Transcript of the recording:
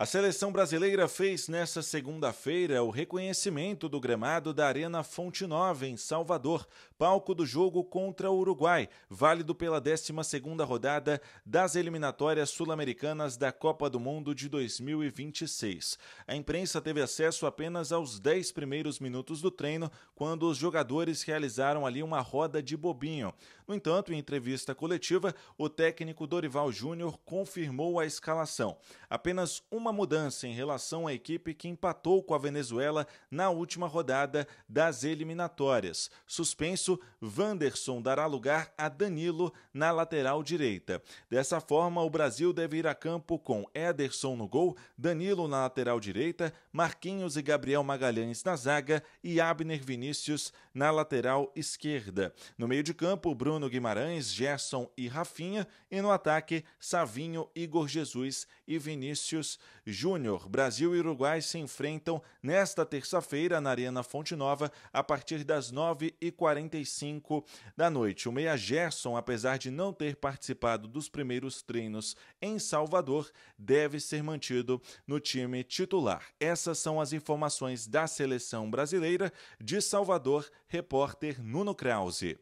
A seleção brasileira fez nesta segunda-feira o reconhecimento do gramado da Arena Fonte Nova, em Salvador, palco do jogo contra o Uruguai, válido pela 12 rodada das eliminatórias sul-americanas da Copa do Mundo de 2026. A imprensa teve acesso apenas aos 10 primeiros minutos do treino, quando os jogadores realizaram ali uma roda de bobinho. No entanto, em entrevista coletiva, o técnico Dorival Júnior confirmou a escalação. Apenas uma nenhuma mudança em relação à equipe que empatou com a Venezuela na última rodada das eliminatórias. Suspenso, Vanderson dará lugar a Danilo na lateral direita. Dessa forma, o Brasil deve ir a campo com Ederson no gol, Danilo na lateral direita, Marquinhos e Gabriel Magalhães na zaga e Abner Vinícius na lateral esquerda. No meio de campo, Bruno Guimarães, Gerson e Rafinha, e no ataque, Savinho, Igor Jesus e Vinícius Júnior. Brasil e Uruguai se enfrentam nesta terça-feira na Arena Fonte Nova a partir das 9h45 da noite. O Meia Gerson, apesar de não ter participado dos primeiros treinos em Salvador, deve ser mantido no time titular. Essas são as informações da seleção brasileira de Salvador, repórter Nuno Krause.